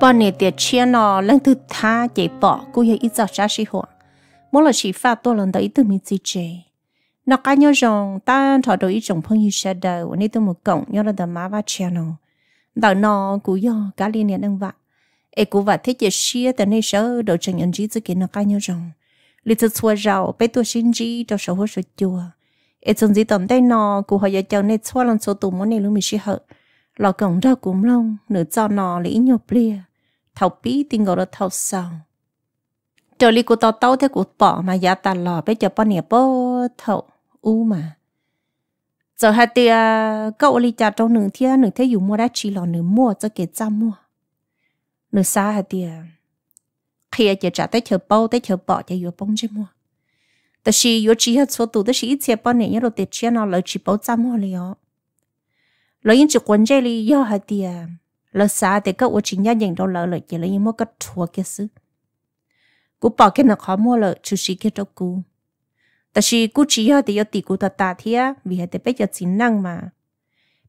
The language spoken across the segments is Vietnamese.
bọn này tiệt chia nó lần thứ tha chạy bỏ cô ấy ít giờ ra sĩ hộ mỗi lần chỉ phát tôi lần đấy tôi mới chỉ chế nó cá nhau rằng ta thọ ít chồng phong như sẽ đầu nên tôi một cổng nhau là đầm má và chia nó đào nó cú do cá liên này đang vạ ê cú vạ thế chỉ chia từ nay sợ đồ chồng nhận chỉ tự kiện nó cá nhau rằng lịch sử xua rào bé tôi xin chỉ cho sợ hoa sợ chùa ai chồng gì tầm tay nó cú họ giờ chồng này xua lần số tù món này luôn mình sẽ hở lọ cổng ra cũng long nửa cho nó lý nhiều plia thầu bí tin gọi là thầu sau Cho li của tao tao thế của bỏ mà giá dạ ta lò bây giờ bao nhiêu bao thầu u mà giờ hai tia à, cậu li cha trong nửa thia nửa thế dùng mua đã chi lò nửa mua cho kể ra mua nửa xa hai tia à, khi giờ trả tới chờ bao tới chờ bỏ cho vừa bông chứ mua ta chỉ vừa chỉ hết số tụ ta chỉ ít xe bao nhiêu rồi tiền chia nào lợi chỉ bao ra mua liền rồi những chuyện quan trọng li do hai tia lỡ xa thì các ước chính gia nhìn đâu lỡ lỡ chỉ là những mối cái thua cái sự cú bỏ cái nợ khó mua lỡ chú sĩ cái cho cú ta sĩ cú chỉ ha thì yo tỷ cú ta ta thì á vì hệ thì bây giờ chính năng mà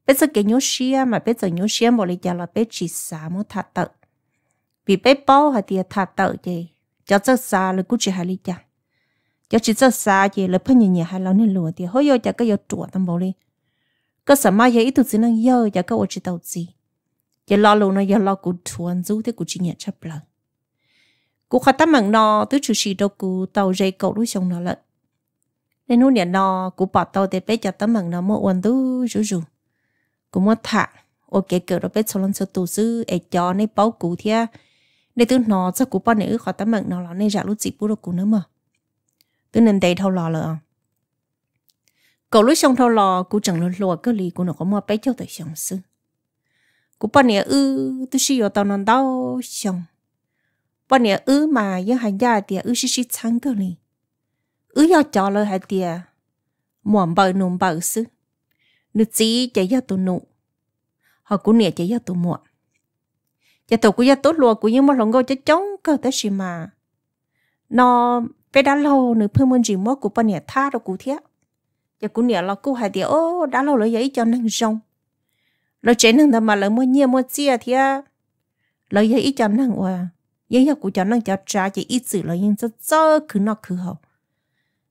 bây giờ cái nhớ sĩ mà bây giờ nhớ sĩ mà lấy giờ là bây chỉ xa mua thà tự vì bây bao hay thì thà tự gì cho cho xa là cú chỉ hay lấy giờ cho chỉ cho xa gì là phân nhìn nhà hay lâu nên lùa thì hơi yo cho cái yo chuột tâm bồ đi cơ sở mà giờ ít tụ chính năng yo cho cái ô chỉ đầu gì giờ lo luôn nó giờ lo cụ chuẩn du thế cụ chỉ nhận chấp lời cụ khát tâm mạng nó tứ chủ sĩ đâu cụ tàu dây cầu đối sông nó lận nên hôm nay nó cụ bỏ tàu để bé cho tâm mạng nó mua uốn tứ rủ rủ cụ mua thả ô kể cỡ đó bé sau lần sau tù sư ấy cho nên báo cụ thia nên tứ nó chắc cụ bỏ nữ khát tâm mạng nó là nên giả lúc gì bù được cụ nữa mà tứ nên đầy thâu lò lợ cậu lúc xong thâu lò cụ chẳng lừa lo cái lì cụ nó có mua bé cho tới xong sư cú bọn nè ư tôi xí ở tàu nón đau xong bọn nè ư mà yên hàng gia thì ư xí xí chăng thôi nè ư giờ cho lời hai tiề muộn bờ nụm bờ sư nữ chỉ chạy ra tụ nụ họ cú nè chạy ra tụ muộn chạy tụ cú ra tốt lùa cú yên một lòng gâu chạy chống cơ tới gì mà nó bé đã lô nữ phương môn gì mất cú bọn nè tha đâu cú thiết chạy cú nè là cú hai tiề ô đã lô rồi vậy cho năng rong lo nương nâng mà lỡ mua nhiều mua chia thì à lỡ giờ ít cho nâng qua giờ giờ cũng cho nâng cho trả chỉ ít sự lỡ yên rất rõ cứ nó cứ hậu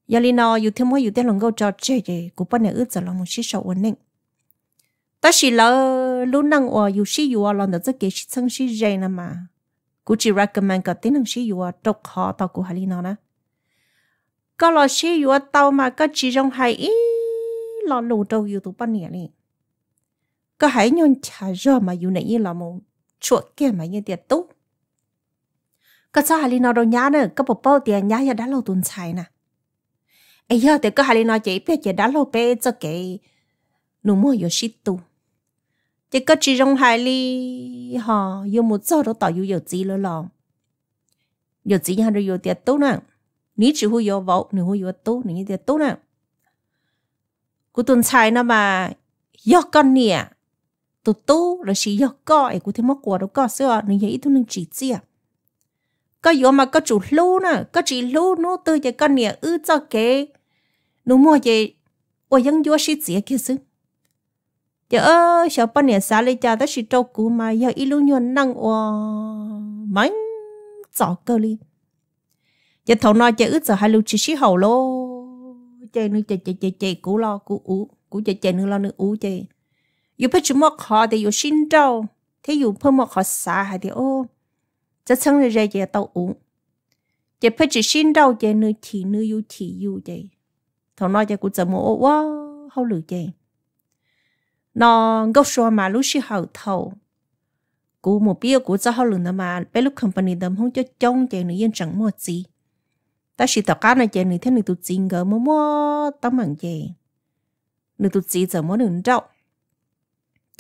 giờ li nó yêu thêm mua yêu thêm lòng gấu cho chế chế cũng bắt này ướt giờ là một xí ổn định ta chỉ lỡ lúc nâng qua yêu xí yêu lòng đó rất kỹ xí thân xí dây nè mà cũng chỉ recommend cái tính năng xí yêu độc họ tao của hà li nó nè có lo xí yêu à, tao mà có chỉ trong hai ít lo lù đâu yêu tụ bắt này có hãy nhon chả rõ mà dù nãy là một chuột kia mà như tiệt tốt có sao hãy nói đâu nhá nữa có bộ bao tiền nhá giờ đã lâu tuần xài nè ấy giờ thì có hãy nói chỉ biết chỉ đã lâu bé cho kệ nụ mua yêu shit tu chỉ có chỉ rong hãy li họ yêu một giờ đó tỏ yêu yêu gì lỡ lòng yêu gì nhà rồi yêu tiệt tốt nè ní chỉ hui yêu vợ nụ hui yêu tốt nụ như tiệt tốt nè cú tuần xài nè mà yêu con nè tu tu rồi chỉ yêu co ấy cũng thấy mất của đâu co xưa nên vậy tôi nên chỉ chia có yếu mà có chủ lú nè có chỉ lú nó tôi chỉ có nè ư cho nó mua gì ôi vẫn vô sĩ chia kia xứ giờ ơ sợ bao nè cha ta sĩ trâu cũ mà giờ ít lú nhuận năng ô mánh chọn cơ đi giờ thầu nói giờ hai lú chỉ sĩ hậu lô chơi nữa chơi chơi chơi chơi cũ lo cũ ú cũ chơi chơi nữa lo nữa ú chơi 又不怎么考的，又心到，他又不么考啥还的哦，这成日日也到五，也不只心到的，你提你又提又的，头脑也顾怎么哇，好累的。nó gốc xóa mà lúc xí hậu thầu cú một bia cú cho hậu lưng mà bé lúc company đầm không cho trông chạy nữ yên chẳng mua gì ta chỉ tao cá này chạy nữ thế nữ tụt gì ngờ mua mua tao mặn chạy nữ tụt gì giờ mua nữ đâu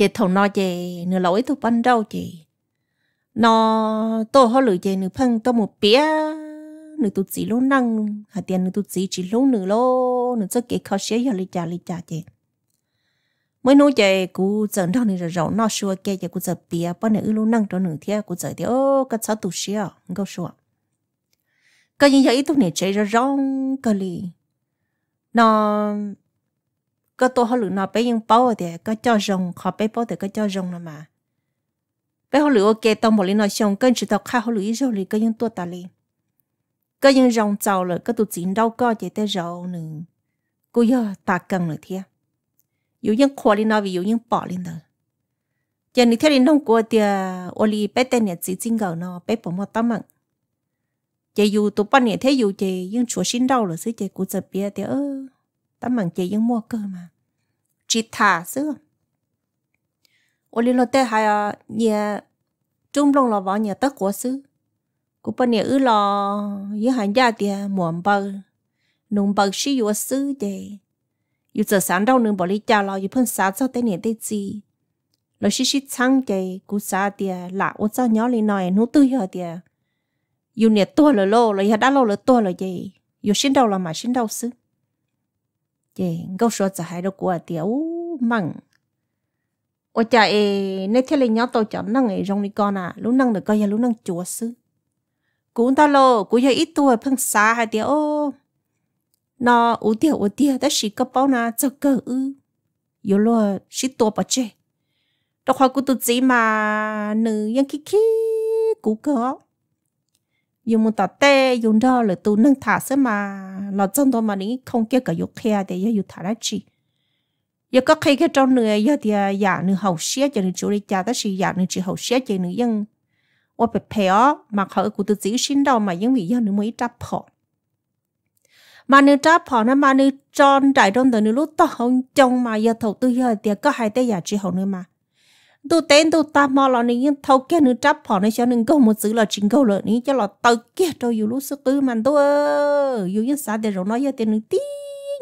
chị thầu nó chị nửa lỗi tôi ban đầu chị nó tôi hỏi lựa chị nửa phân tôi một bía nửa tụt gì luôn năng hạt tiền nửa tụt gì chỉ luôn nửa lô nửa cho kỹ khó xé giờ lì chả lì chả chị mới nói chị cú giờ đâu nửa rồi nó xua kia chị cú giờ bía bao nửa luôn năng cho nửa thia cú à? giờ thì ô cái sáu tụt xía không xua cái gì vậy tôi nửa chạy ra rong cái gì nó có tôi họ lựa nó bé yên bao thì có cho rồng họ bé bao thì có cho rồng nữa mà bé họ lựa ok tông một lý nó xong cơn chỉ tao khai họ lựa rồi lì có những tôi ta lì có những rồng giàu rồi có tụt chín đâu có chỉ tới rồng, nữa cô giờ ta cần nữa thiệt dù những khoa lý nó vì dù những bỏ lên nữa giờ nếu theo đến nông của thì ô li bé tên nhà chỉ chính gạo nó bé bỏ một tấm mạng chị dù tụi bạn nhà thế dù chị nhưng chúa xin đau rồi, xứ chị cũng chợt bia thì ơ tấm mạng chị nhưng mua cơ mà chỉ thả xưa ô liên lo tê hay à nhà trung long là vào nhà tất của xứ cũng bên nhà ư lo với hàng gia thì muộn bờ nông bờ xí yếu xứ để yếu giờ sáng đâu nung bỏ đi cha lo yếu phân sáng cho tê nhà tê gì lo xí xí chăng để cú xa thì lạ ô sao nhỏ lên nói nô tư hả thì yếu nhà tua lo lo lo nhà đã lo lo tua lo gì yếu xin đâu là mà xin đâu xứ chị gấu số giờ hai đôi quả tiểu măng ôi chà ê nay thế là nhỏ tôi chọn năng ấy rong đi con à lúc năng được coi giờ lúc năng chúa sư cũng tao lô cũng giờ ít tuổi phân xa hai tiểu nó ủ tiểu ủ tiểu ta xí cái bao na cho cơ ư yếu lo xí tua bả chê đâu khoa cũng tụt gì mà nữ yang kiki cú cơ dùng muốn tờ tê dùng đó là tu nâng thả sớm mà lọ chân đó mà ní không kêu cả dục khe để yêu thả ra chi giờ có khi cái trong nữa giờ thì giả à, dạ nữa hậu xé cho nữa chủ đi cha ta xí giả nữa chỉ hậu xé cho nữa nhưng ở bên phe mà họ cũng tự giữ xin đâu mà nhưng vì giờ nữa mới chấp họ mà nữa chấp họ nó mà nữa tròn trải trong từ nữa lúc tao không trông mà giờ thầu tư giờ thì có hai tay giả dạ chỉ hậu nữa mà tu tên tu ta mò lọ này nhưng thâu kia nữa chấp họ này cho nên câu một chữ là chính câu lợn này cho là tàu kia cho dù lúc sức cứ mà tu dù những xã để rồi nói ra tiền tí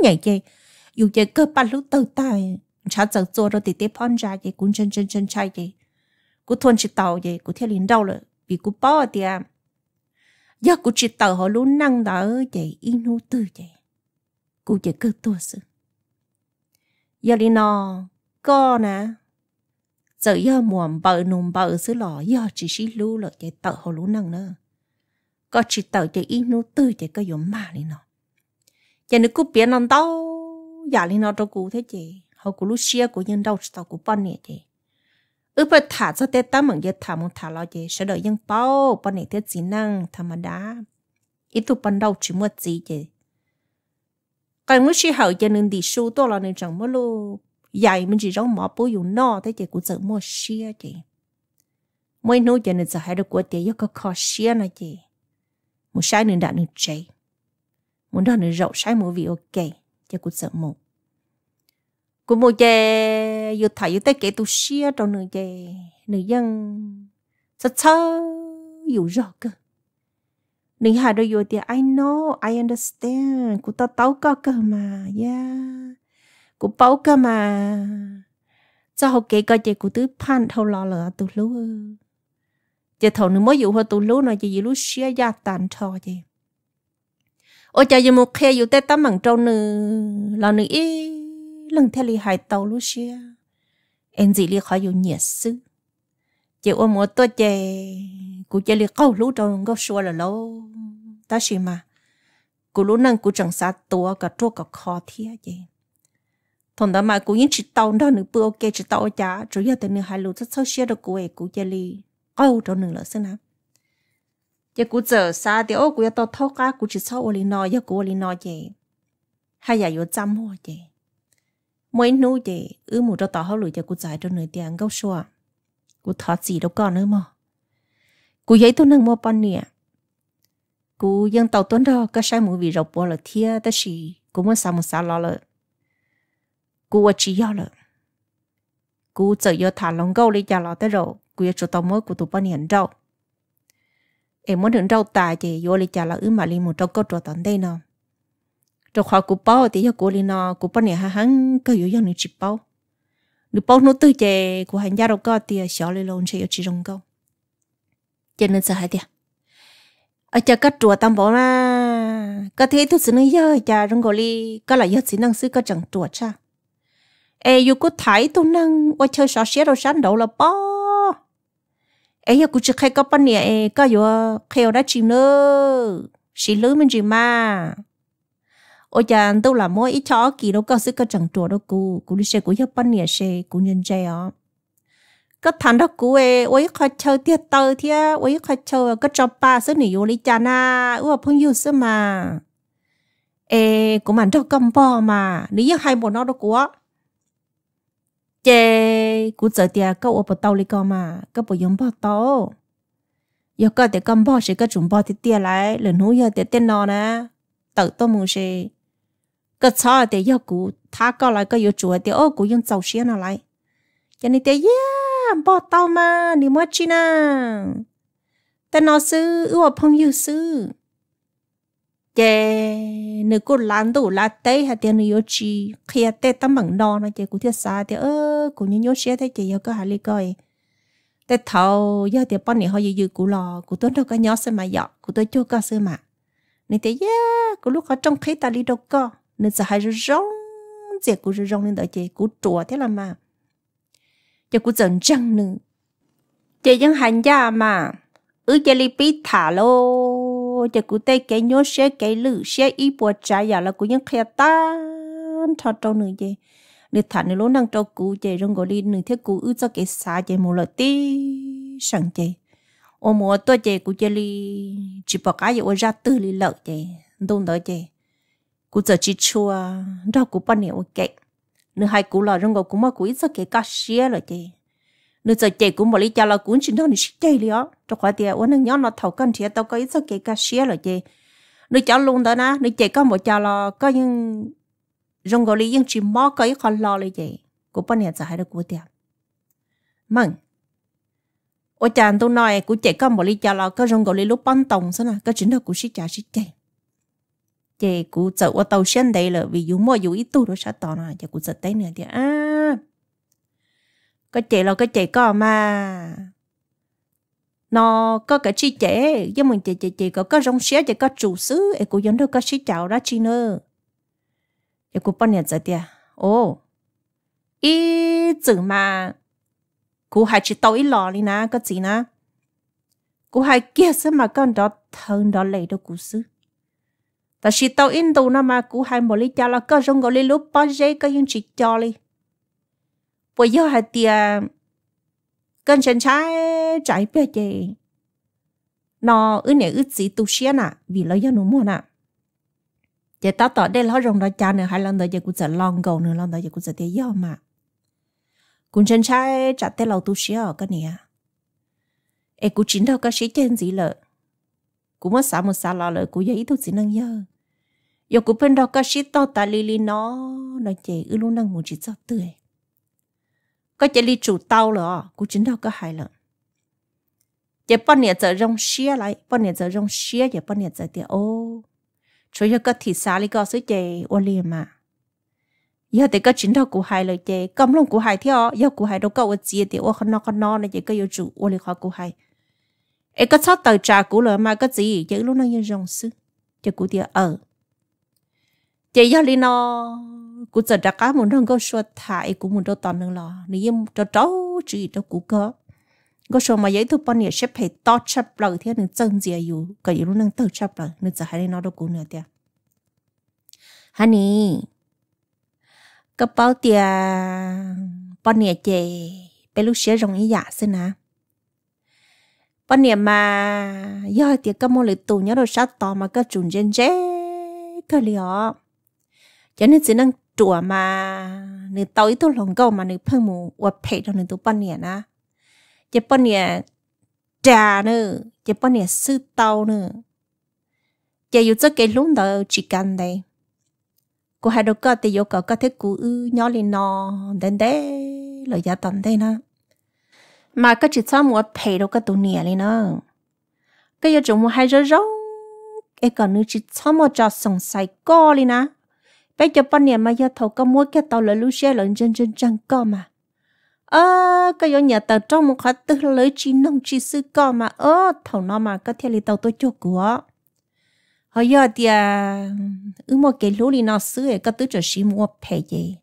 nhảy chơi dù chơi cơ bắt lúc tàu ta chả sợ chua rồi thì tiếp phong ra vậy cũng chân chân chân chạy vậy cũng thôn chỉ tàu vậy cũng theo liền đâu lợ, vì cũng bỏ thì à giờ cũng chỉ tàu họ luôn năng đó vậy in hú tư vậy cũng chơi cơ tua sự giờ đi nó có nè giờ yo muộn bờ nùm bờ xứ lò yo chỉ xí lú lọ chạy tợ hồ lú năng nữa có chỉ tợ chạy ít nú tư chạy có dùng mà lên nó chạy nước cú bia nằm đâu giả lên nó đâu cú thế chị họ cú lú xia cú nhân đâu tàu cú bận nè chị ư phải thả cho tết tám mừng giờ thả mong thả lo chị sẽ đợi nhân bao bận nè thế gì năng tham mà đá ít tụ bận đâu chỉ mua gì chị cái mới xí hậu cho nên đi su to là nên chẳng mua luôn dạy mình chỉ rong mỏ bố dùng nọ thế chị cũng sợ mua xia chị mỗi nô giờ nên giờ hai đứa của chị yêu có khó xia này chị một sai nên đã nữa chị muốn đó nữa rậu sai một vị ok chị cũng sợ một Của mua chè yêu thầy yêu tay kể tu xe trong nữa chè nữ dân sợ sợ yêu rõ cơ nữ hai đứa yêu thì I know I understand của ta tao có cơ mà yeah cụ bảo cơ mà cho học kể coi chị cụ tứ pan thâu lo lỡ tụ lú chị thầu nữa mới dụ hoa tụ lú nói chị xia gia tàn thò chị ôi cha dụ một khe dụ tê tám mảng trâu nữ là nữ ý lần theo lì hải tàu lú xia em gì lì khỏi dụ nhiệt sư chị ôm một tôi chị cụ chị lì câu lú trong góc xua là lâu ta xì mà cụ lú nâng cụ chẳng xa tua cả trâu cả khó thiệt chị thằng đó mà cũng những chỉ tàu đó nữa bữa ok chỉ tàu chả chủ yếu từ nửa hai lúa rất sâu xia được của ấy cũng chơi li câu cho nửa lỡ xem nào giờ cũng giờ xa thì ô cũng giờ tao thâu cá cũng chỉ sau ô li nọ giờ cũng ô li nọ vậy hay là yếu chăm hoa vậy mỗi nụ vậy ư mù cho tao hậu lụi giờ cũng giải cho nửa tiền gốc xua cũng thọt gì đâu còn nữa mà cũng giấy tôi nâng mua bánh nè cũng dân tàu tuấn đó cái sai mù vì rộng bò là thia tới gì cũng muốn sao một sao lo lợi cú ở chỉ yêu lợ cú giờ yêu thả lòng gâu lấy già lọ tới rồi cú yêu chỗ tao mới cú tụ bao nhiêu đâu em muốn đến đâu ta chỉ yêu lấy già lọ ứ mà li một trâu câu chỗ tận đây nọ trâu khó cú bao thì yêu cú li nọ cú bao nhiêu ha hắn cơ yêu yêu bao nữ bao nữ tư chỉ cú hành gia đâu có thì xóa lấy lon chỉ yêu chỉ gâu cho nên sợ hãi ở chợ cắt chùa tam bảo mà có thế thứ sự nữa giờ gò li có là giờ năng sư có chẳng chùa cha ê, yêu cô thấy tôi năng qua chơi xóa xé đâu sáng đầu là bó ê, yêu cô chỉ khai có bao nhiêu cái có yêu khai đã chịu nữa chỉ lứa mình chỉ mà ôi chàng tôi là mỗi ít chó kỳ đâu có sự có chẳng chùa đâu cô cô đi xe cô hiệp bao nhiêu xe cô nhân chơi ó có thằng đó cô ê, ôi khai chơi tiệt tơ thế ôi khai chơi ờ, cái chó ba sự này yêu lý cha na ủa phong yêu sự mà ê của mình đâu cầm bò mà nếu như hai bộ nó đâu của chê cú giờ tiệt các ô bắt tàu đi con mà các bộ giống bắt tàu giờ các tiệt con bắt sẽ các chúng bắt thì tiệt lại lần hú giờ tiệt tên nó nè tự tôi muốn sẽ các cháu tiệt giờ cú thả các lại các yêu chuột ô cú dùng tàu xe nó lại cho nên tiệt yeah bắt tàu mà đi mua chi nè tên nó sư ưu ở phong yêu sư chế nếu cô lăn đủ lá tê hay tiền nếu chi khi tê tấm bằng non nó chế cũng thiết xa thì ơ cũng như nhớ xe thế chế có hà lý coi tê thầu giờ thì bọn này họ dư dư cụ lò cụ tôi đâu có nhớ xem mà dọ cụ tôi chưa có xem mà nên thế yeah cụ lúc họ trong khi ta đi đâu có nên sợ hai rong chế cụ rong nên đợi chế cụ trùa thế là mà cho cụ dần trăng nữa chế dân hành gia mà ư chế li bí thả lô ô giờ cụ tay cái nhớ xe cái lử xe y bùa trái giờ là cụ những khe tan cho trâu nữa gì nửa thả nửa lỗ năng trâu cụ chơi rong gọi đi nửa thế cụ ư cho cái xa chơi một lợt tí sẵn chơi ô mùa tôi chơi cụ chơi đi chỉ bỏ cái giờ ra từ đi lợt chơi đông đó chơi cụ giờ chỉ chua rau cụ bao nhiêu cái nửa hai cụ là rong gọi cụ mà cụ ít cho cái cá xe rồi chơi nó giờ chạy cũng một lý do là chuyện đó nó nó chạy liền cho khỏi thì ôn nó nhớ nó thầu cân thì tao có ít số cái cá xía rồi chị nó cháu luôn đó na nó chạy có một cháu là có những rong gọi lý những chuyện mò có ít khó lo rồi chị của bên này giờ hay được của tiền mừng ở chàng tôi nói cũng chạy có một lý do là có rong gọi lý lúc bắn tòng xong nè có chuyện đó cũng xí chả xí chạy chị cũng giờ ở tàu xem đây là vì dù mua dù ít tu rồi sao tao nè chị cũng giờ tới nữa thì à cái chị là cái chị có mà. Nó có cái chi trẻ, chứ mình chị chị chị có cái rong xé chị có chủ sứ, ấy cũng giống được cái xí chảo ra chi nữa. Ấy cô bận nhiêu giờ tiệt? ô ý chữ mà, cô hay chỉ tàu ý lò đi nè, cái gì nè. cô hay kia sớm mà con đó thân đó lấy đâu cũng sứ ta chỉ tàu in tù nó mà cô hay một lý cha là có rong gọi lý lúc bao giấy có những chỉ cho đi yêu trái nó nè 我要还爹跟人家在别的，那一年一次都些呐，为了要弄么呐？giờ tao tỏ đây lo rồng đó cha nữa hai lần đó giờ cũng sẽ lòng cầu nữa lần đó giờ cũng sẽ tiếc yêu mà cũng chân trai chặt tay lầu tu sĩ ở cái nè em cũng chính đâu cái sĩ trên gì lợ cũng mất xả một xả lo lợ cũng giờ ít tu sĩ năng nhớ giờ cũng bên đó cái sĩ to ta lili nó nó chạy ư luôn năng một chỉ cho tươi có chỉ li chủ tao lỡ cũng chính đâu có hại lỡ chỉ bao nhiêu giờ rong xía lại bao nhiêu giờ rong xía giờ bao nhiêu giờ thì ô chú giờ có thị xã li có sứ chè ô liền mà giờ thì có chính đâu cũng hại lỡ chè cầm luôn cũng hại theo giờ cũng hại đâu có ô chia thì ô không no không no này chỉ có yêu chủ ô liền khó cũng hại ấy có sót tờ trà cũ lỡ mà có gì chứ lúc nãy giờ rong xứ cho cũng thì ở ờ. chị giờ li nó cú giờ đã cá muốn đâu có xóa thải cú muốn đâu toàn nương lo nếu như cho cháu chỉ cho cú cơ có số mà giấy thu bao nhiêu xếp phải to chấp lời thế nên chân gì อยู่ cái gì luôn đang tự chấp lời nên giờ hãy nói đâu cú nữa tiệt honey cái bao tiệt bao nhiêu chè bé lúc xé rồng ý giả dạ xin à bao nhiêu mà giờ tiệt cái mô lịch tù nhớ đâu sát to mà cái chuồn gen gen cái liọ cho nên chỉ năng chùa mà nữ tối tôi lòng câu mà nữ phương mù và phải cho nữ tôi bao nhiêu na bao nhiêu trà nữa bao nhiêu sư tàu nữa chỉ yêu cho cái lúc đó chỉ cần đây cô hai đứa con thì yêu cầu có thể cú ư nhỏ lên nó đến đấy lời giá tầm đây nữa mà cái chỉ cho mua phải đâu cái tụ nè lên nữa cái yêu chúng mua hai rau rau cái còn chỉ cho mua cho sống sai co lên nữa bây giờ bao nhiêu mà giờ thầu có mỗi cái tàu là lũ xe là chân chân chân co mà ơ cái giống nhà tàu trong một khóa tư lấy chi nông chi sư co mà ơ ờ, thầu nó mà có thể là tàu tôi cho của họ giờ thì à ừ một cái lũ đi nó sư ấy có tứ trở xí mua phe gì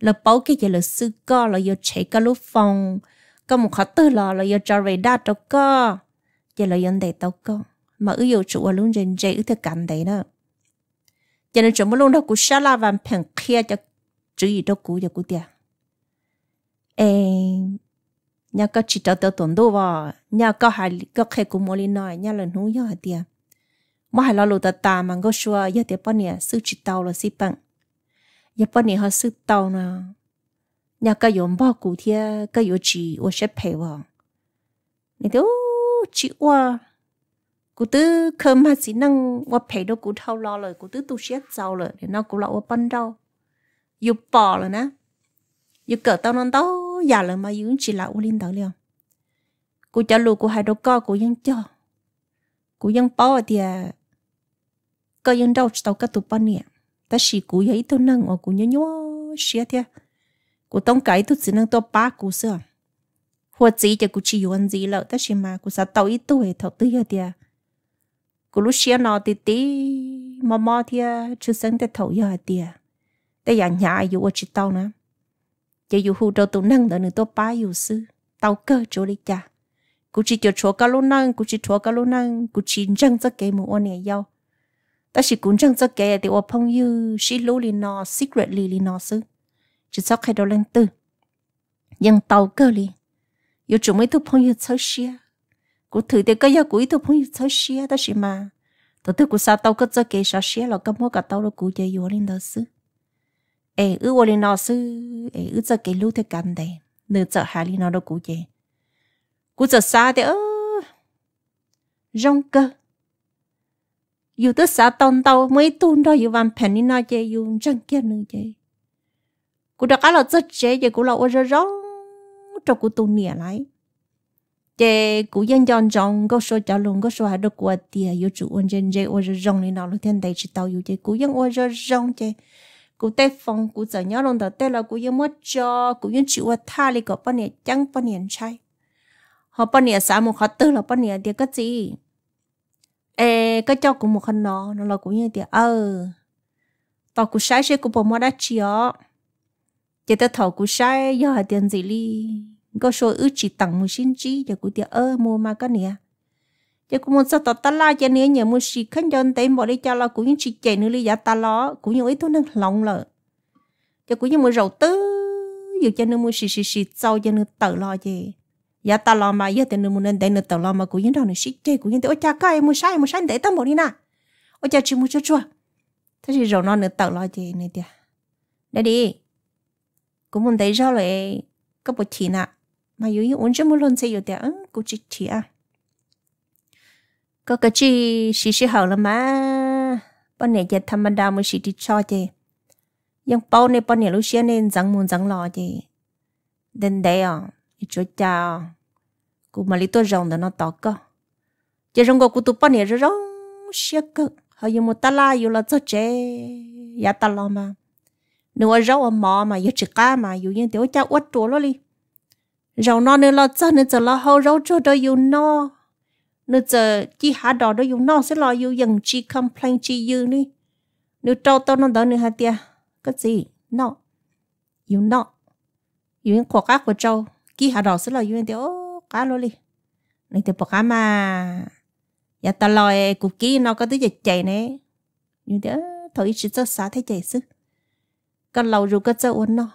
là bảo cái gì là sư co là giờ chạy cái lũ phòng có một khóa tư là là giờ trở về đa tàu co giờ là dân đầy tàu co mà ư dụ chủ ở luôn trên dây ư thật cảnh đấy nữa cho nên chúng mới luôn đâu cũng xả la và phèn kia cho chữ gì đâu cũng cho cũng tiền ê nhà có chỉ cho tao tuần đâu vào nhà có hai có khi cũng mua lên nói nhà là nấu nhà hả tiền mà hai lo lụt ta mà ngó xua giờ tiền bao nhiêu sư chỉ tao là sư bằng giờ bao nhiêu họ sư tao nè nhà có dùng bao cụ thì có dùng chỉ ở sẽ phải vào nên đâu chỉ qua cụ tư cơm mà chỉ năng và phải đâu cụ thâu lo rồi cụ tư tu xét giàu rồi để nó cụ lọ bắn đâu dù bỏ rồi nè dù cỡ tao nó đâu già rồi mà dù chỉ là u linh đó liền cụ trả lù cụ hai đâu co cụ dân cho cụ dân bỏ thì à, có dân đâu tao có tụ bắn nè ta chỉ cụ giấy tao năng và cụ nhớ nhớ xia thế cụ tông cái tu chỉ năng tao ba cụ xưa hoặc chỉ cho cụ chỉ dùng gì lợi ta chỉ mà cụ sao tao ít tuổi thầu tư giờ thì Cô lúc xia nó tí tí mò mò thì à, chú sân tế thấu giờ tìa à. tế nhà nhà ai dụ ở chị tao nữa chị dụ hù trâu tụ nâng đỡ nữ tô bá dụ sư tao cơ chỗ đi cha Cô chỉ cho chúa cả lúc nâng cô chỉ chúa cả lúc nâng cô chỉ răng cho kẻ mù ôn này yêu ta chỉ cú răng cho kẻ thì ô phong như xí lô li nó secretly li nó sư chỉ sau khi đầu lên tư nhưng tao cơ li yêu chúng mấy thu phong như sao xia cô thử thì cái giờ cụ ít thôi phong sao xia đó xí mà tôi thấy cô sao tao cứ cho kể sao xia là cái mua cả tao rồi cụ chơi vô lên đó xứ ê ư vô lên đó xứ ê ư cho kể lúc thế cần đấy nửa chợ hà lên đó cụ chơi Cô chợ sao thì ơ rong cơ dù tới xã tông tàu mấy tuôn đó dù vàng phèn đi nó chơi dù răng kia nữa chơi Cô đã cá là rất chế chơi cụ là ôi rong cho cụ tuôn nỉa lại chế cú dân dân rong có số luôn có số hai đứa của yêu chủ ôn trên chế ôi rong này nào là thiên đại chỉ tàu yêu chế cú dân ôi rong chế cú phong cú giờ nhớ luôn đó tê là cú dân mất cho cú dân chịu tha li có bao nhiêu chẳng bao nhiêu trai họ bao nhiêu xã một họ tư là bao nhiêu tiề cái gì cái cho cú một khăn nó nó là cú dân tiề ờ tao cú sai sẽ cú bỏ mua đã chia chế tao thầu cú sai do hai tiền gì li có số ư chỉ tặng một xin chi cho cũng tiếc ơ mua mà cái nè cho cũng muốn sao tao ta la cho nè nhờ muốn xịt khăn chân tay bỏ đi cho là cũng những chỉ chạy nữa đi giả ta lo cũng những ấy tôi nâng lòng lợ cho cũng như muốn rầu tư giờ cho nên muốn xịt xịt xịt sau cho nên tự lo gì giả ta lo mà giờ thì nên muốn nên để nên tự lo mà cũng những đó này xịt chạy cũng những tôi cha cái muốn sai muốn sai để tao bỏ đi nè ôi cha chỉ muốn cho chua thế thì rầu nó nữa tự lo gì này đi đây đi cũng muốn thấy sao lại có bộ chỉ nè mà yếu yếu ổn chứ muốn luôn sẽ yếu đẹp cũng chỉ ti à có cái chi xí xí hậu là má bọn này giờ tham ban đầu mới xí đi cho chứ nhưng bao này bọn này lúc xưa nên răng muốn răng lò chứ đến đây à ít chỗ cha cũng mà lý tôi rồng đó nó to cơ giờ rồng của cụ tụ bọn này rồi rồng xia cơ họ dùng một ta la dùng là cho chế ya ta lo mà nếu rau ở mò mà yêu chỉ cá mà yêu những tiểu cha uất trổ lo đi rau nó nữa là cho nữa giờ lo hâu rau cho đó yêu nó nữa giờ chỉ há đó đó yêu nó sẽ lo yêu dần chỉ complain chỉ yêu đi nếu trâu tao nó đó nữa hả tia cái gì nó yêu nó yêu quả cá của trâu chỉ há đó sẽ lo yêu tia ô cá luôn đi này thì bỏ cá mà giờ dạ, ta lòi cục kia nó có tới giờ chạy nè như thế thôi chỉ cho xả thế chạy sức còn lâu rồi cái cho uốn nó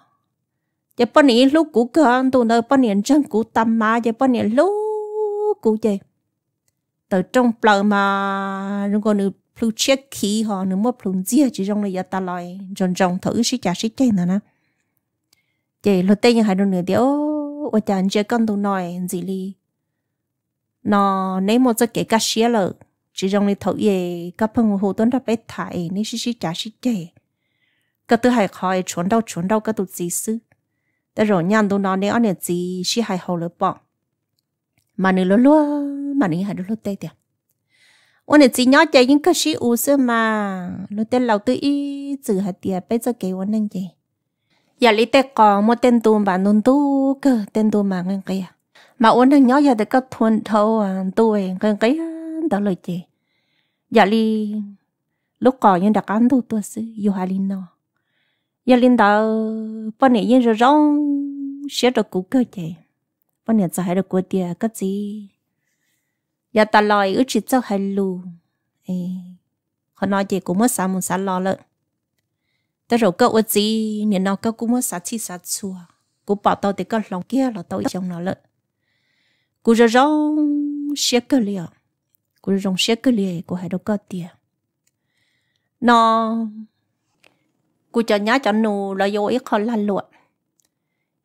giờ bao nhiêu lúc cũ con tụ nơi bao nhiêu chân cũ tâm mà giờ bao nhiêu lúc cũ gì từ trong bờ mà rồi còn được plu chết khí họ nữa mua plu dìa chỉ trong này giờ ta lại rồng rồng thử xí trả xí chơi nữa nè chị lo tê như hai đứa nữa điếu ở chả chơi con tụ nói gì li nó nếu một cái cá xía lợ chỉ trong này thử về các phần hồ tuấn đã bé thải nên xí xí chả xí chơi cái thứ hai khỏi chuẩn đâu chuẩn đâu cái tụ gì xứ rồi nhàn tôi nói nếu anh gì chỉ hay hầu lỡ bỏ mà nữ lúa lúa mà nữ hay lúa tê tiệt anh chỉ nhớ chạy những cái gì u sơ mà lúa tê lâu tôi ý chữ hạt tiệt bây giờ cái anh anh gì giờ lấy tê cò một tên tụi bạn nôn tu cơ tên tụi mà ngang kia mà anh đang giờ để có thuần thâu à tụi ngang kia đó lời chị giờ đi lúc cò nhưng đặc ăn tụi tôi sư yêu hà linh nó giờ linh đạo bọn này yên rồi rong sẽ được cú cơ chứ bọn này giờ hay được cú tiền cái gì giờ ta lòi ước chỉ cho hay lù ấy họ nói gì cũng mất sao muốn sao lo lợn ta rồi cậu ước gì nên nó cậu cũng mất sao chỉ sao xua cú bảo tao thì cậu lòng kia là tao trong nó lợn cú rồi rong sẽ cơ liền cú rồi rong sẽ cơ liền cú hay được cơ tiền nó กูจะ nhá cho nụ là vô ít khó lan luận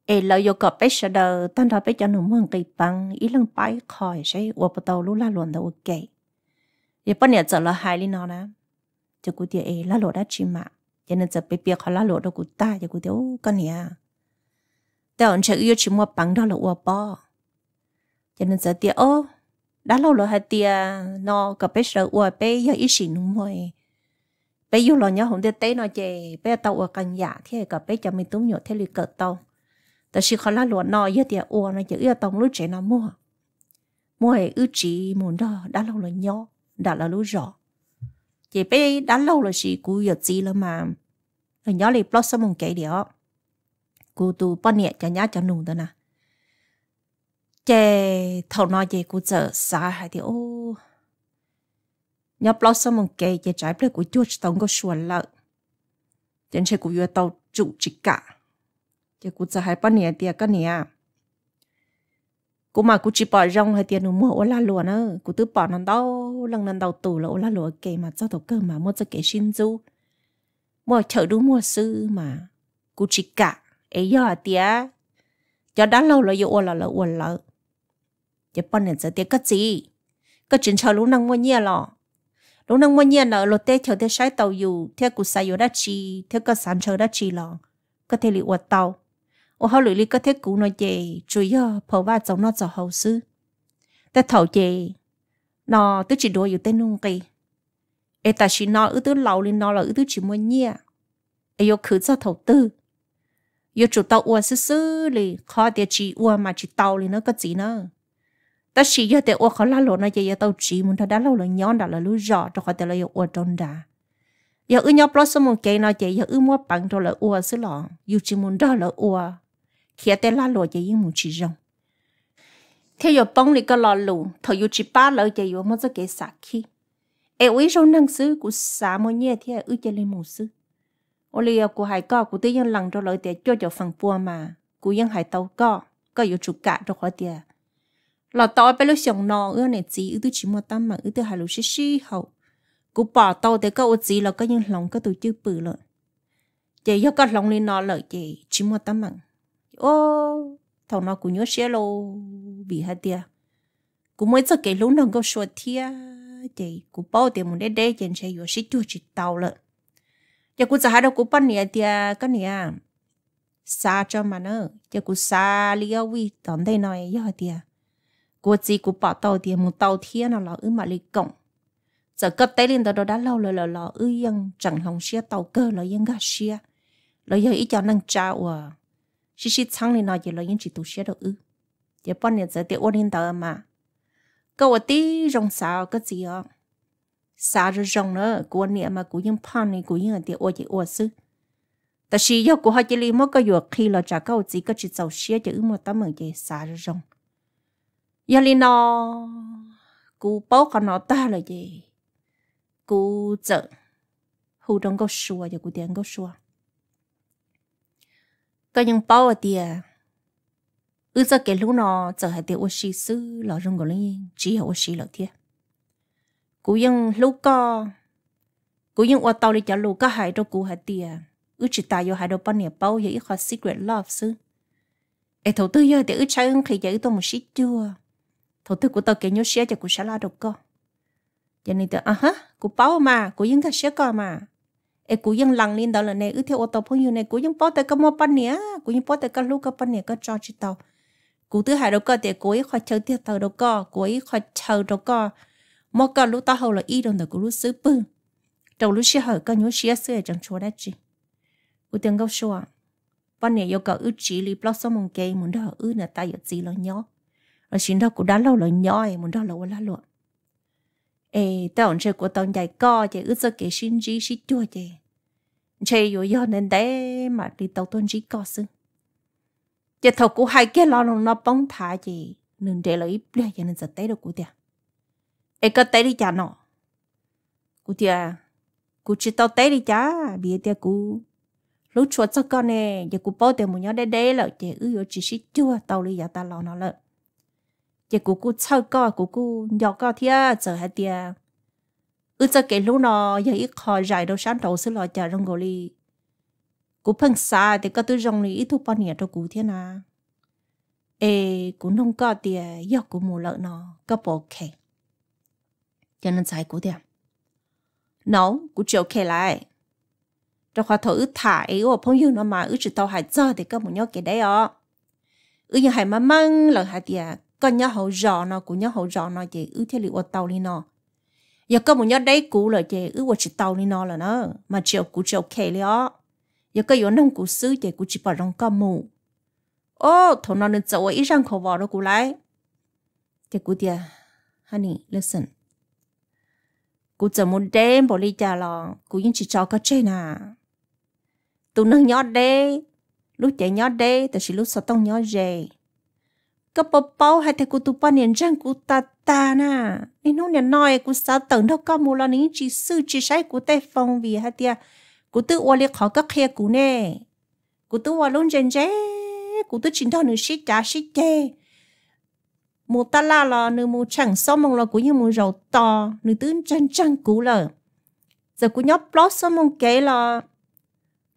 ê là vô cọp bế sở đờ tan ra bế cho nụ mương cây băng ý lăng bái khỏi sẽ ua bà tàu lũ lan luận đâu kệ vậy bất nhật giờ là hai lý nó nè cho cụ tiệt ê lan luận đã chìm mà cho nên giờ bế bia khó lan luận đâu cụ ta cho cụ tiệt ô con nè tao anh chạy yêu chỉ mua băng đó là ua bò cho nên giờ tiệt ô đã lâu rồi hai tiệt nó cọp bế sở ua bế giờ ít xỉ nụ mồi bây giờ lo nhớ hôm đấy tới nó chè bây tàu ở căn nhà thế cả bây giờ mình tốn nhiều thế lực cỡ tàu ta chỉ khó là luôn nó giờ thì ua nó chỉ yêu tông lúc trẻ nó mua mua hệ ư chỉ muốn đó đã lâu rồi nhớ đã là lúc rõ chỉ bây đã lâu rồi chỉ cú giờ gì là mà ở nhớ thì blog xong một cái điều cú tu bao nhiêu cho nhá cho nụ đó nè chè thầu nó chè cú chờ xa hay thì ô nhớ lo sớm mong kể về trái bưởi của chuột tông có xuân lợ trên xe của vừa tàu trụ chỉ cả thì cũng sẽ hai bao nè tiền cái nè cũng mà cũng chỉ bỏ rong hay tiền mua ô la lúa nữa cũng tự bỏ nó đâu lần lần đầu tù là ô la lúa kể mà cho đầu cơ mà mua cho kể xin du mua chợ đúng mua sư mà cũng chỉ cả ấy à giờ tiền cho đã lâu rồi ô là là ô là chỉ bao nhiêu giờ tiền cái gì cái chuyện chờ lúc năng mua nhiều lọ lúc nâng mua nhiên là lô tê theo tê sai tàu dù theo cụ sai dù đã chi theo cơ sản chờ đã chi lò có thể liệu quạt tàu ô hậu lưỡi có thể cụ nói về chủ yếu phổ va giống nó cho hậu sư ta thầu về nó tứ chỉ đùa dù tên nung kỳ ê ta chỉ nó ư tứ lâu lên nó là ư tứ chỉ mua nhiên ê yêu khử cho thầu tư yêu chủ tàu uo sư sư lì khó địa chỉ uo mà chỉ tàu lì nó có gì nữa ta chỉ giờ để ô khó la lỗ nó giờ tao chỉ muốn tao đã lâu rồi nhón đã là lú rõ cho khỏi tao là ô trôn đà giờ ư nhau plus một cái nó chỉ giờ ư mua bằng cho là ô xí lọ dù chỉ muốn đó là ô khi ở la lỗ giờ yên muốn chỉ rong theo giờ bông này có lọ lù thầu dù chỉ ba lỡ giờ yêu mất cho cái sạc khi ai ấy trong năng xứ của xã mua nhẹ thì ư chơi lên một xứ ô liều của hải co của tư nhân lằng cho lợi tiền cho cho phần bua mà của dân hải tàu co có yêu chủ cả cho khỏi tiền là tôi bây lúc xong nọ ưa này chỉ ư tôi chỉ mua tâm mà ư tôi hà lũ xí xí hậu cú bỏ tôi để câu chỉ là có những lòng cái tụi chưa bự lợn chị yêu cái lòng lên nọ là chị chỉ mua tâm mà ô thằng nó cũng nhớ xe lô bị hạt tia cú mới cho cái lúc nó có sửa thia chị cú bao thì muốn để để chị sẽ yêu xí chưa chỉ tao rồi. giờ cú giờ hai đâu cú bắt nè tia cái này xa cho mà nữa giờ cú xa lia vi tóm đây nói yêu hạt tia của chị của bỏ tàu thì một tàu thiên nào lò ư mà lì cổng giờ cấp tay lên đó đã lâu rồi lò lò ư chẳng hồng xe tàu cơ lò yên gà xe lò giờ ít cho năng trao à xí xí chăng lên nó giờ lò yên chỉ tụ xe đâu ư giờ bọn này giờ tiệu ôn lên tàu mà câu ở tí rong sao cái gì sao rồi rong nữa niệm mà của yên pan này của yên tiệu ôn chỉ ôn sư ta xí yêu của họ chỉ li mất cái việc khi lò trả câu gì cái chỉ tàu xe chỉ ư mà tao mừng sao rồi giờ li nó cú bố con nó ta là gì cú chợ hù trong câu xua giờ cú tiếng câu xua cái những bố ở tiề ư giờ cái lúc nó chợ hai tiề ô xí sư lò rung cái linh chỉ hai ô xí lò thiệt cú những lúc co cú những ô tàu đi chợ lù có hai đâu cú hai tiề ư chỉ tài vô hai đâu bao nhiêu bao giờ ít khó secret love sư ai thầu tư giờ thì ư trái ưng khi giờ ư tôi một xí chưa thổ thức của tôi kể nhớ xe cho của xã la độc cơ giờ này tao à ha của bao mà của những cái xe cơ mà ê của những lằng lên đó là này ư theo ô tô phong như này của những bao tới cái mua bánh nè của những bao tới cái lúc cái bánh nè cái cho chị tao của thứ hai đâu cơ thì của ấy khỏi chơi thiệt tao đâu cơ của ấy khỏi chơi đâu cơ mua cơ lúc tao hầu là y đồng thời của lúc xứ bưng đầu lúc xe hở cơ nhớ xe xưa chẳng chúa đã chị của tiếng gốc xua bánh nè yêu cầu ư chỉ lý blog số mông kê muốn đỡ ư là ta yêu gì là nhó rồi ờ, xin đâu cũng đã lâu rồi nhoi muốn đâu lâu là luôn ê tao ông chơi của tao nhảy co chơi ước cho kể xin gì xin chua chứ chơi vô vô nên đấy mà đi tao tuần gì co xưng. chứ thầu của hai cái lo nó bóng thả chứ nên để lấy bia cho nên giật tay được của tia, ê có tay đi chả nọ của tia, của chỉ tao tay đi chả bia tia của lúc chuột cho con nè giờ của bao tiền một nhóm đây đây là chứ ư chỉ xin chua tao đi giờ ta lo nó lợi chị cô cô sau co cô cô nhỏ co thì à giờ hết tiệt ư giờ cái lúc nào, giờ ít khó giải đâu sáng đầu xí lo chờ rong gò li cô phân xa thì có tôi rong này ít thu bao nhiêu cho cô thế na ê cô nông co tiệt giờ cô mua lợn nó có bỏ kẹt cho nên giải cô tiệt nó cô chịu kẹt lại trong khoa thổ ư thả ấy của phong yêu nó mà ư chỉ tàu hải giờ thì có một nhóc cái đấy ó ư như hải mà măng lợn hải tiệt còn nhớ hậu rõ nó cũng nhớ hậu rõ nó chị ư thế liệu tàu đi nó giờ có một nhớ đấy cũ là chị ư qua chị tàu đi nó là nó mà chiều cũ chiều kề li giờ có yến nông cũ xứ chị cũ chỉ bảo rong con mù ô thằng nó nên chậu ít răng khẩu đó nó cũ lại thì cũ tiệt à, honey listen cũ chờ một đêm bỏ đi trả lò cũ yên chỉ cho cái chơi nà tụi nó nhớ đấy lúc trẻ nhớ đấy, tụi chỉ lúc sau tông nhớ dề ก็ปปให้แต่กูตุปเนียนจังกูตาตาน่ะไอ้น้องเนี่ยน้อยกูสาวตื่นเท่าก็มูลนี้จีซื่อจีใช้กูแต่ฟงวีฮะเตียกูตื้อวัวเลี้ยขอก็เคลียกูแน่กูตื้อวัวลุ่นเจนเจกูตื้อชินเท่าหนึ่งชิจ้าชิเจมูตาลาลอหนึ่งมูฉังซ้อมมองลอกูยังมูเราต่อหนึ่งตื้อจังจังกูเลยจะกูยอบปลอสซ้อมมองเก๋ลอ